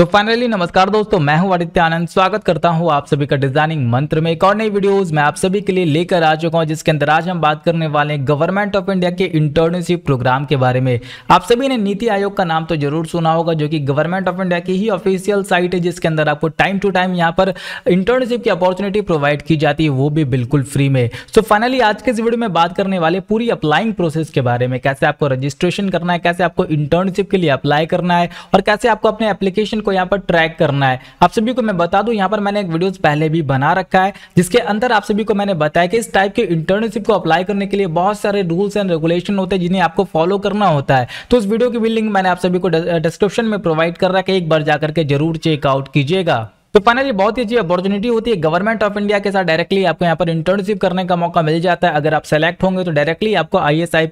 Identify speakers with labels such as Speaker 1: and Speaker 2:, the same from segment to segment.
Speaker 1: तो फाइनली नमस्कार दोस्तों मैं हूं आदित्य आनंद स्वागत करता हूं आप सभी का डिजाइनिंग मंत्र में एक और नई वीडियोस मैं आप सभी के लिए लेकर आ चुका हूं जिसके अंदर आज हम बात करने वाले हैं गवर्नमेंट ऑफ इंडिया के इंटर्नशिप प्रोग्राम के बारे में आप सभी ने नीति आयोग का नाम तो जरूर सुना होगा जो कि गवर्नमेंट ऑफ इंडिया की ही ऑफिशियल साइट है जिसके अंदर आपको टाइम टू टाइम यहाँ पर इंटर्नशिप की अपॉर्चुनिटी प्रोवाइड की जाती है वो भी बिल्कुल फ्री में सो फाइनली आज के इस वीडियो में बात करने वाले पूरी अप्लाइंग प्रोसेस के बारे में कैसे आपको रजिस्ट्रेशन करना है कैसे आपको इंटर्नशिप के लिए अप्लाई करना है और कैसे आपको अपने एप्लीकेशन को को यहाँ पर ट्रैक करना है आप सभी को मैं बता दूं यहाँ पर मैंने एक वीडियो पहले भी बना रखा है जिसके अंदर आप सभी को मैंने बताया कि इस टाइप के इंटर्नशिप को अप्लाई करने के लिए बहुत सारे रूल्स एंड रेगुलेशन होते हैं जिन्हें आपको फॉलो करना होता है तो उस वीडियो की भी लिंक मैंने आप सभी को डिस्क्रिप्शन में प्रोवाइड कर रखा है एक बार जाकर के जरूर चेकआउट कीजिएगा तो फाइनली बहुत ही अच्छी अपॉर्चुनिटी होती है गवर्नमेंट ऑफ इंडिया के साथ डायरेक्टली आपको यहाँ पर इंटर्नशिप करने का मौका मिल जाता है अगर आप सेलेक्ट होंगे तो डायरेक्टली आपको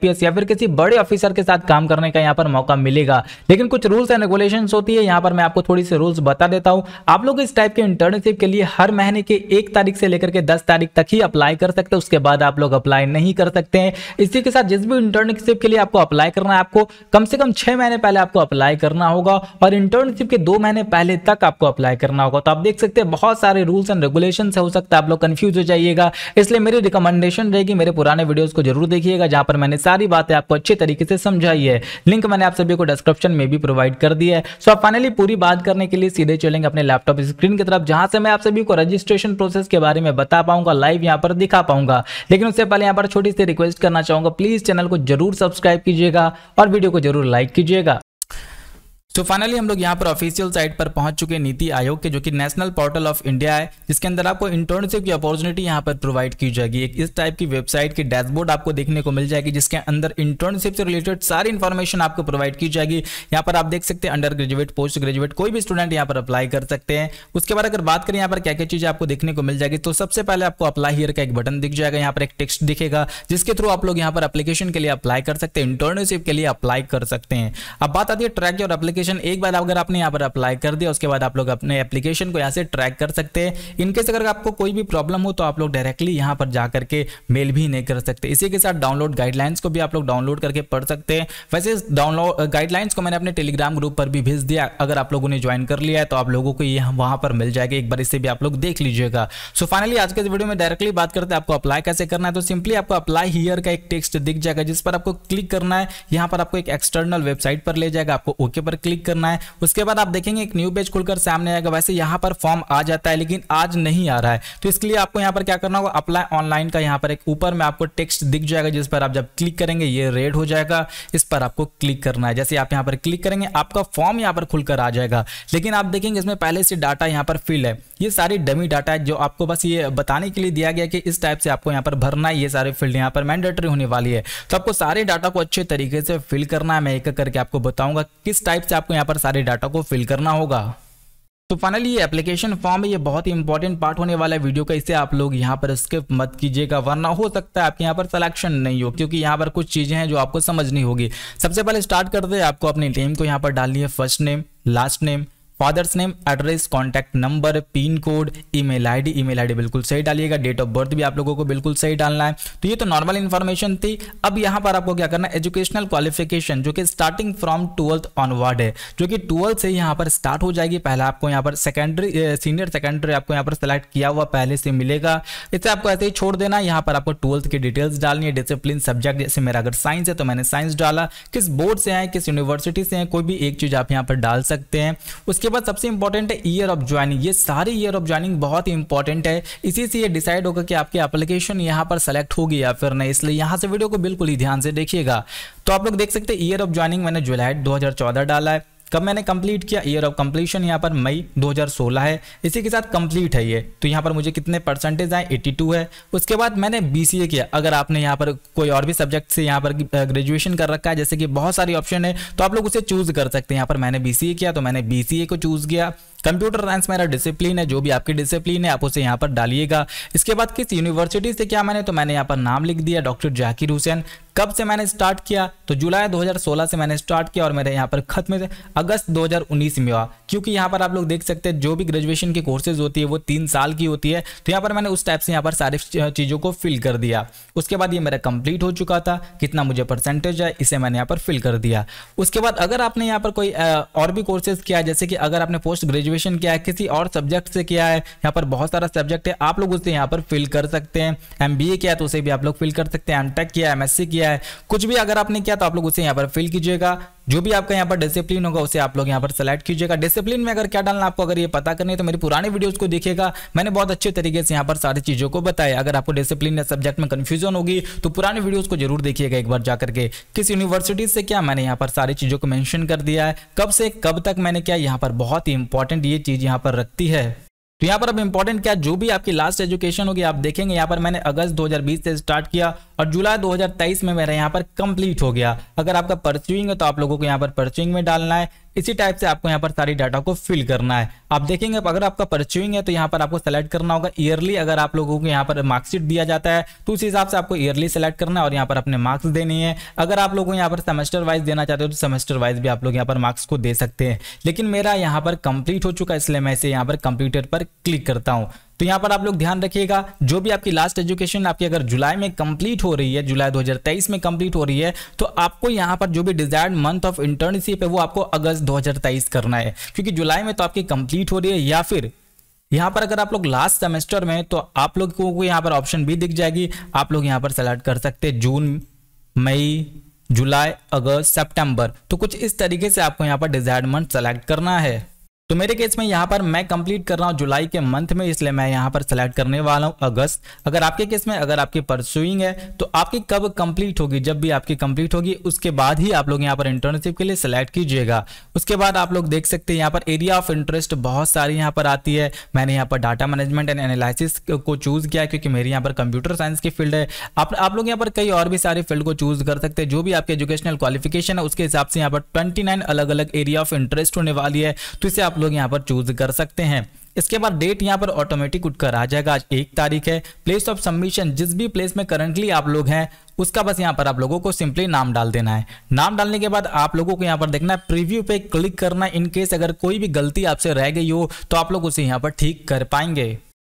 Speaker 1: पी एस या फिर किसी बड़े ऑफिसर के साथ काम करने का यहाँ पर मौका मिलेगा लेकिन कुछ रूल्स एंड रेगुलेशन होती है यहाँ पर मैं आपको थोड़ी सी रूल्स बता देता हूँ आप लोग इस टाइप के इंटर्नशिप के लिए हर महीने के एक तारीख से लेकर के दस तारीख तक ही अप्लाई कर सकते हैं उसके बाद आप लोग अप्लाई नहीं कर सकते हैं इसी के साथ जिस भी इंटर्नशिप के लिए आपको अप्लाई करना है आपको कम से कम छह महीने पहले आपको अप्लाई करना होगा और इंटर्नशिप के दो महीने पहले तक आपको अप्लाई करना होगा तो आप देख सकते हैं बहुत सारे रूल्स एंड रेगुलेशन हो सकता है आप लोग कन्फ्यूज हो जाइएगा इसलिए मेरी रिकमेंडेशन रहेगी मेरे पुराने वीडियोज को जरूर देखिएगा जहां पर मैंने सारी बातें आपको अच्छे तरीके से समझाई है लिंक मैंने आप सभी को डिस्क्रिप्शन में भी प्रोवाइड कर दिया है सो आप फाइनली पूरी बात करने के लिए सीधे चलेंगे अपने लैपटॉप स्क्रीन की तरफ जहां से मैं आप सभी को रजिस्ट्रेशन प्रोसेस के बारे में बता पाऊंगा लाइव यहाँ पर दिखा पाऊंगा लेकिन उससे पहले यहाँ पर छोटी सी रिक्वेस्ट करना चाहूंगा प्लीज चैनल को जरूर सब्सक्राइब कीजिएगा और वीडियो को जरूर लाइक कीजिएगा सो फाइनली हम लोग यहाँ पर ऑफिशियल साइट पर पहुंच चुके नीति आयोग के जो कि नेशनल पोर्टल ऑफ इंडिया है जिसके अंदर आपको इंटर्नशिप की अपॉर्चुनिटी यहाँ पर प्रोवाइड की जाएगी एक इस टाइप की वेबसाइट की डैशबोर्ड आपको देखने को मिल जाएगी जिसके अंदर इंटर्नशिप से रिलेटेड सारी इन्फॉर्मेशन आपको प्रोवाइड की जाएगी यहाँ पर आप देख सकते हैं अंडर ग्रेजुएट पोस्ट ग्रेजुएट कोई भी स्टूडेंट यहाँ पर अप्लाई कर सकते हैं उसके बाद अगर बात करें यहाँ पर क्या क्या चीज़ आपको देखने को मिल जाएगी तो सबसे पहले आपको अप्लाई हियर का एक बटन दिख जाएगा यहाँ पर एक टेक्स्ट दिखेगा जिसके थ्रू आप लोग यहाँ पर अप्लीकेशन के लिए अप्लाई कर सकते हैं इंटर्नशिप के लिए अप्लाई कर सकते हैं अब बात आती है ट्रैक और अप्लीकेशन एप्लीकेशन एक बार अगर आपने यहाँ पर अप्लाई कर दिया उसके बाद आप लोग अपने एप्लीकेशन को यहाँ से ट्रैक कर सकते हैं इनकेस अगर आपको कोई भी प्रॉब्लम हो तो आप लोग डायरेक्टली यहाँ पर जा करके मेल भी नहीं कर सकते इसी के साथ डाउनलोड गाइडलाइंस को भी आप लोग डाउनलोड करके पढ़ सकते हैं वैसे डाउनलोड गाइडलाइंस को मैंने अपने टेलीग्राम ग्रुप पर भी भेज दिया अगर आप लोगों ने ज्वाइन कर लिया है तो आप लोगों को ये वहाँ पर मिल जाएगा एक बार इसे भी आप लोग देख लीजिएगा सो फाइनली आज के वीडियो में डायरेक्टली बात करते हैं आपको अप्लाई कैसे करना है तो सिंपली आपको अप्लाई हियर का एक टेक्स्ट दिख जाएगा जिस पर आपको क्लिक करना है यहाँ पर आपको एक एक्सटर्नल वेबसाइट पर ले जाएगा आपको ओके पर क्लिक क्लिक करना है उसके बाद आप देखेंगे एक न्यू पेज खुलकर सामने आएगा वैसे यहाँ पर फॉर्म आ जाता है लेकिन आज नहीं आ रहा है तो इसके लिए आपको यहाँ पर क्या करना होगा अप्लाई ऑनलाइन का यहाँ पर एक ऊपर में आपको टेक्स्ट दिख जाएगा जिस पर आप जब क्लिक करेंगे ये रेड हो जाएगा इस पर आपको क्लिक करना है जैसे आप यहाँ पर क्लिक करेंगे आपका फॉर्म यहाँ पर खुलकर आ जाएगा लेकिन आप देखेंगे इसमें पहले से डाटा यहाँ पर फिल है ये सारी डमी डाटा है जो आपको बस ये बताने के लिए दिया गया कि इस टाइप से आपको यहाँ पर भरना है ये सारे फील्ड यहाँ पर मैंडेटरी होने वाली है तो आपको सारे डाटा को अच्छे तरीके से फिल करना है मैं एक करके आपको बताऊंगा किस टाइप से आपको यहाँ पर सारे डाटा को फिल करना होगा तो फाइनली ये एप्लीकेशन फॉर्म है ये बहुत ही इंपॉर्टेंट पार्ट होने वाला है वीडियो का इसे आप लोग यहाँ पर स्किप मत कीजिएगा वरना हो सकता है आपके यहाँ पर सिलेक्शन नहीं हो क्योंकि यहाँ पर कुछ चीज़ें हैं जो आपको समझनी होगी सबसे पहले स्टार्ट करते हैं आपको अपनी नेम को यहाँ पर डालनी है first name last name father's name address contact number pin code email ID email ID बिल्कुल सही डालिएगा डेट ऑफ बर्थ भी आप लोगों को बिल्कुल सही डालना है तो ये तो नॉर्मल इन्फॉर्मेशन थी अब यहाँ पर आपको क्या करना है एजुकेशनल क्वालिफिकेशन जो कि स्टार्टिंग फ्रॉम ट्वेल्थ ऑनवर्ड है जो कि ट्वेल्थ से यहाँ पर स्टार्ट हो जाएगी पहला आपको यहाँ पर सेकेंडरी सीनियर सेकेंडरी आपको यहाँ पर सेलेक्ट किया हुआ पहले से मिलेगा इसे आपको ऐसे ही छोड़ देना यहाँ पर आपको ट्वेल्थ की डिटेल्स डालनी है डिसिप्लिन सब्जेक्ट जैसे मेरा अगर साइंस है तो मैंने साइंस डाला किस बोर्ड से है किस यूनिवर्सिटी से है कोई भी एक चीज़ आप यहाँ पर डाल सकते हैं उसके उसके बाद सबसे इंपॉर्टेंट है ईयर ऑफ ज्वाइनिंग ये सारी ईयर ऑफ ज्वाइनिंग बहुत ही इंपॉर्टेंट है इसी से ये डिसाइड होगा कि आपकी एप्लीकेशन यहाँ पर सेलेक्ट होगी या फिर नहीं इसलिए यहाँ से वीडियो को बिल्कुल ही ध्यान से देखिएगा तो आप लोग देख सकते हैं ईयर ऑफ ज्वाइनिंग मैंने जुलाई 2014 डाला है कब मैंने कंप्लीट किया ईयर ऑफ कंप्लीशन यहाँ पर मई 2016 है इसी के साथ कंप्लीट है ये तो यहाँ पर मुझे कितने परसेंटेज आए 82 है उसके बाद मैंने बी किया अगर आपने यहाँ पर कोई और भी सब्जेक्ट से यहाँ पर ग्रेजुएशन कर रखा है जैसे कि बहुत सारी ऑप्शन है तो आप लोग उसे चूज़ कर सकते हैं यहाँ पर मैंने बी किया तो मैंने बी को चूज़ किया कंप्यूटर साइंस मेरा डिसिप्लिन है जो भी आपकी डिसिप्लिन है आप उसे यहाँ पर डालिएगा इसके बाद किस यूनिवर्सिटी से क्या मैंने तो मैंने यहाँ पर नाम लिख दिया डॉक्टर जाकिर हुसैन कब से मैंने स्टार्ट किया तो जुलाई 2016 से मैंने स्टार्ट किया और मेरे यहाँ पर खत्म अगस्त 2019 में हुआ क्योंकि यहाँ पर आप लोग देख सकते हैं जो भी ग्रेजुएशन की कोर्सेज होती है वो तीन साल की होती है तो यहाँ पर मैंने उस टाइप से यहाँ पर सारी चीज़ों को फिल कर दिया उसके बाद ये मेरा कंप्लीट हो चुका था कितना मुझे परसेंटेज है इसे मैंने यहाँ पर फिल कर दिया उसके बाद अगर आपने यहाँ पर कोई और भी कोर्सेज किया जैसे कि अगर आपने पोस्ट ग्रेजुएशन किया है किसी और सब्जेक्ट से किया है यहाँ पर बहुत सारा सब्जेक्ट है आप लोग उसे यहाँ पर फिल कर सकते हैं एम किया तो उसे भी आप लोग फिल कर सकते हैं एम किया एम किया है कुछ भी अगर आपने किया तो आप लोग उसे यहाँ पर फिल कीजिएगा जो भी आपका यहाँ पर डिसिप्लिन होगा उसे आप लोग यहाँ पर सेलेक्ट कीजिएगा डिसिप्लिन में अगर क्या डालना आपको अगर ये पता करनी है तो मेरी पुराने वीडियोज को देखिएगा मैंने बहुत अच्छे तरीके से यहाँ पर सारी चीज़ों को बताया अगर आपको डिसिप्लिन या सब्जेक्ट में कन्फ्यूजन होगी तो पुराने वीडियोज को जरूर देखिएगा एक बार जाकर के किस यूनिवर्सिटी से क्या मैंने यहाँ पर सारी चीज़ों को मैंशन कर दिया है कब से कब तक मैंने क्या यहाँ पर बहुत ही इंपॉर्टेंट ये चीज़ यहाँ पर रखती है तो यहाँ पर अब इंपॉर्टेंट क्या जो भी आपकी लास्ट एजुकेशन होगी आप देखेंगे यहाँ पर मैंने अगस्त 2020 से स्टार्ट किया और जुलाई 2023 में मेरा यहाँ पर कंप्लीट हो गया अगर आपका परचुइंग है तो आप लोगों को यहाँ पर परचुइंग में डालना है इसी टाइप से आपको यहाँ पर सारी डाटा को फिल करना है आप देखेंगे अगर आपका परचूइंग है तो यहाँ पर आपको सेलेक्ट करना होगा ईयरली अगर आप लोगों को यहाँ पर मार्कशीट दिया जाता है तो उस हिसाब से आपको ईयरली सेलेक्ट करना है और यहाँ पर अपने मार्क्स देने हैं अगर आप लोगों यहाँ पर सेमेस्टर वाइज देना चाहते हो तो सेमेस्टर वाइज भी आप लोग यहाँ पर मार्क्स को दे सकते हैं लेकिन मेरा यहाँ पर कंप्लीट हो चुका है इसलिए मैं इसे यहाँ पर कंप्यूटर पर क्लिक करता हूँ तो यहाँ पर आप लोग ध्यान रखिएगा जो भी आपकी लास्ट एजुकेशन आपकी अगर जुलाई में कंप्लीट हो रही है जुलाई 2023 में कंप्लीट हो रही है तो आपको यहाँ पर जो भी डिजायर्ड मंथ ऑफ इंटर्नशिप है वो आपको अगस्त 2023 करना है क्योंकि जुलाई में तो आपकी कंप्लीट हो रही है या फिर यहाँ पर अगर आप लोग लास्ट सेमेस्टर में तो आप लोग को यहाँ पर ऑप्शन भी दिख जाएगी आप लोग यहाँ पर सेलेक्ट कर सकते जून मई जुलाई अगस्त सेप्टेम्बर तो कुछ इस तरीके से आपको यहाँ पर डिजायर्ड मंथ सेलेक्ट करना है तो मेरे केस में यहाँ पर मैं कंप्लीट कर रहा हूँ जुलाई के मंथ में इसलिए मैं यहाँ पर सेलेक्ट करने वाला हूँ अगस्त अगर आपके केस में अगर आपकी परसुइंग है तो आपकी कब कंप्लीट होगी जब भी आपकी कंप्लीट होगी उसके बाद ही आप लोग यहाँ पर इंटर्नशिप के लिए सेलेक्ट कीजिएगा उसके बाद आप लोग देख सकते हैं यहाँ पर एरिया ऑफ इंटरेस्ट बहुत सारी यहाँ पर आती है मैंने यहाँ पर डाटा मैनेजमेंट एंड एनालिसिस को चूज़ किया क्योंकि मेरे यहाँ पर कंप्यूटर साइंस की फील्ड है आप आप लोग यहाँ पर कई और भी सारे फील्ड को चूज़ कर सकते हैं जो भी आपके एजुकेशनल क्वालिफिकेशन है उसके हिसाब से यहाँ पर ट्वेंटी अलग अलग एरिया ऑफ इंटरेस्ट होने वाली है तो इसे आप लोग यहाँ पर चूज कर सकते हैं इसके बाद डेट यहाँ पर ऑटोमेटिक उठकर आ जाएगा आज एक तारीख है प्लेस ऑफ सबमिशन जिस भी प्लेस में करंटली आप लोग हैं उसका बस यहाँ पर आप लोगों को सिंपली नाम डाल देना है नाम डालने के बाद आप लोगों को यहाँ पर देखना है प्रीव्यू पे क्लिक करना इनकेस अगर कोई भी गलती आपसे रह गई हो तो आप लोग उसे यहाँ पर ठीक कर पाएंगे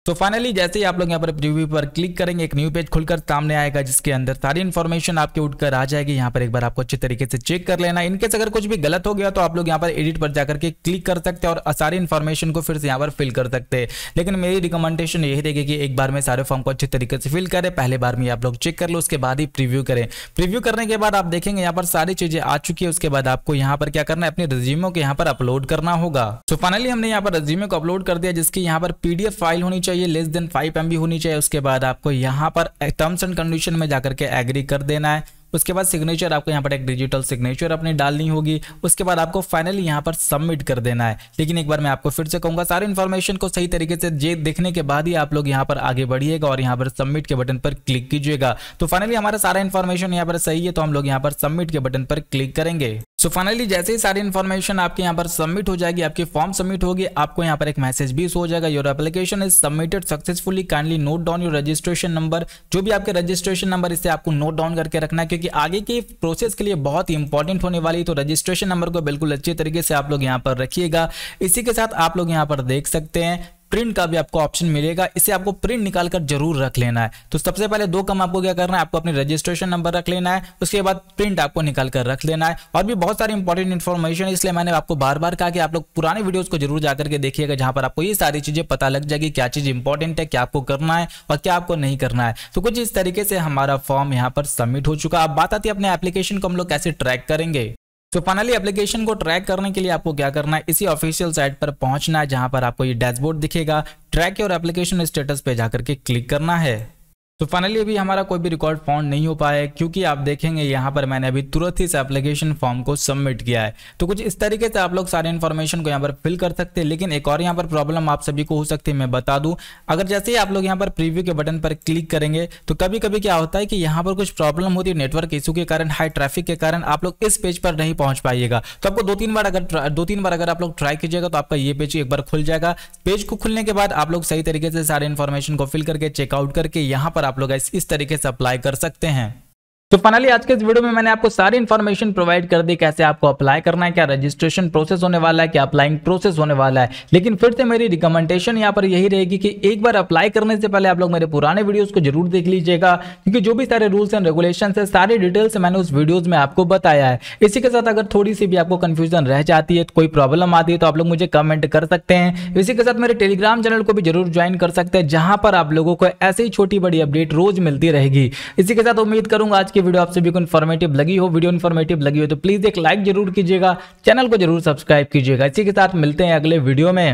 Speaker 1: तो फाइनली जैसे ही आप लोग यहाँ पर प्रीव्यू पर क्लिक करेंगे एक न्यू पेज खुलकर सामने आएगा जिसके अंदर सारी इन्फॉर्मेशन आपके उठकर आ जाएगी यहाँ पर एक बार आपको अच्छे तरीके से चेक कर लेना इनकेस अगर कुछ भी गलत हो गया तो आप लोग यहाँ पर एडिट पर जाकर के क्लिक कर सकते हैं और सारी इन्फॉर्मेशन को फिर से यहाँ पर फिल कर सकते हैं लेकिन मेरी रिकमेंडेशन यही रहेगी कि एक बार में सारे फॉर्म को अच्छे तरीके से फिल करें पहले बार में आप लोग चेक कर लो उसके बाद ही प्रिव्यू करें प्रिव्यू करने के बाद आप देखेंगे यहाँ पर सारी चीजें आ चुकी है उसके बाद आपको यहाँ पर क्या करना है अपने रिज्यूमो को यहाँ पर अपलोड करना होगा तो फाइनली हमने यहाँ पर रिज्यूमे को अपलोड कर दिया जिसकी यहाँ पर पीडीएफ फाइल होनी चाहिए चाहिए लेस देन फाइव एम होनी चाहिए उसके बाद आपको यहाँ पर टर्म्स एंड कंडीशन में जाकर के एग्री कर देना है उसके बाद सिग्नेचर आपको यहाँ पर एक डिजिटल सिग्नेचर अपनी डालनी होगी उसके बाद आपको फाइनली यहाँ पर सबमिट कर देना है लेकिन एक बार मैं आपको फिर से कहूँगा सारी इन्फॉर्मेशन को सही तरीके से जे देखने के बाद ही आप लोग यहाँ पर आगे बढ़िएगा और यहाँ पर सबमिट के बटन पर क्लिक कीजिएगा तो फाइनली हमारा सारा इन्फॉर्मेशन यहाँ पर सही है तो हम लोग यहाँ पर सबमिट के बटन पर क्लिक करेंगे सो so फाइनली जैसे ही सारी इन्फॉर्मेशन आपके यहाँ पर सबमिट हो जाएगी आपकी फॉर्म सबमिट होगी आपको यहाँ पर एक मैसेज भी हो जाएगा your application is submitted successfully kindly note down your registration number जो भी आपके रजिस्ट्रेशन नंबर इससे आपको नोट डाउन करके रखना है क्योंकि आगे की प्रोसेस के लिए बहुत ही इंपॉर्टेंट होने वाली तो रजिस्ट्रेशन नंबर को बिल्कुल अच्छे तरीके से आप लोग यहाँ पर रखिएगा इसी के साथ आप लोग यहाँ पर देख सकते हैं प्रिंट का भी आपको ऑप्शन मिलेगा इसे आपको प्रिंट निकाल कर जरूर रख लेना है तो सबसे पहले दो कम आपको क्या करना है आपको अपने रजिस्ट्रेशन नंबर रख लेना है उसके बाद प्रिंट आपको निकाल कर रख लेना है और भी बहुत सारी इंपॉर्टेंट इन्फॉर्मेशन इसलिए मैंने आपको बार बार कहा कि आप लोग पुराने वीडियोज को जरूर जाकर के देखिएगा जहां पर आपको ये सारी चीजें पता लग जाएगी क्या चीज इंपॉर्टेंट है क्या आपको करना है और क्या आपको नहीं करना है तो कुछ इस तरीके से हमारा फॉर्म यहाँ पर सबमिट हो चुका अब बात आती है अपने एप्लीकेशन को हम लोग कैसे ट्रैक करेंगे तो फाइनली एप्लीकेशन को ट्रैक करने के लिए आपको क्या करना है इसी ऑफिशियल साइट पर पहुंचना है जहां पर आपको ये डैशबोर्ड दिखेगा ट्रैक योर एप्लीकेशन स्टेटस पे जाकर के क्लिक करना है तो फाइनली अभी हमारा कोई भी रिकॉर्ड फाउंड नहीं हो पाया है क्योंकि आप देखेंगे यहाँ पर मैंने अभी तुरंत ही इस एप्लीकेशन फॉर्म को सबमिट किया है तो कुछ इस तरीके से आप लोग सारे इन्फॉर्मेशन को यहाँ पर फिल कर सकते हैं लेकिन एक और यहाँ पर प्रॉब्लम आप सभी को हो सकती है मैं बता दूँ अगर जैसे ही आप लोग यहाँ पर प्रीव्यू के बटन पर क्लिक करेंगे तो कभी कभी क्या होता है कि यहाँ पर कुछ प्रॉब्लम होती है नेटवर्क इशू के कारण हाई ट्रैफिक के कारण आप लोग इस पेज पर नहीं पहुंच पाइएगा तो आपको दो तीन बार अगर दो तीन बार अगर आप लोग ट्राई कीजिएगा तो आपका ये पेज एक बार खुल जाएगा पेज को खुलने के बाद आप लोग सही तरीके से सारे इन्फॉर्मेशन को फिल करके चेकआउट करके यहाँ पर आप लोग इस तरीके से अप्लाई कर सकते हैं तो फाइनली आज के इस वीडियो में मैंने आपको सारी इन्फॉर्मेशन प्रोवाइड कर दी कैसे आपको अप्लाई करना है क्या रजिस्ट्रेशन प्रोसेस होने वाला है क्या अप्लाइंग प्रोसेस होने वाला है लेकिन फिर से मेरी रिकमेंडेशन यहाँ पर यही रहेगी कि एक बार अप्लाई करने से पहले आप लोग मेरे पुराने वीडियोस को जरूर देख लीजिएगा क्योंकि जो भी सारे रूल्स एंड रेगुलेशन है सारी डिटेल्स मैंने उस वीडियोज में आपको बताया है इसी के साथ अगर थोड़ी सी भी आपको कन्फ्यूजन रह जाती है कोई प्रॉब्लम आती है तो आप लोग मुझे कमेंट कर सकते हैं इसी के साथ मेरे टेलीग्राम चैनल को भी जरूर ज्वाइन कर सकते हैं जहाँ पर आप लोगों को ऐसी छोटी बड़ी अपडेट रोज मिलती रहेगी इसी के साथ उम्मीद करूंगा आज की वीडियो आप सभी को इन्फॉर्मेटिव लगी हो वीडियो इन्फॉर्मेटिव लगी हो तो प्लीज़ एक लाइक जरूर कीजिएगा चैनल को जरूर सब्सक्राइब कीजिएगा इसी के साथ मिलते हैं अगले वीडियो में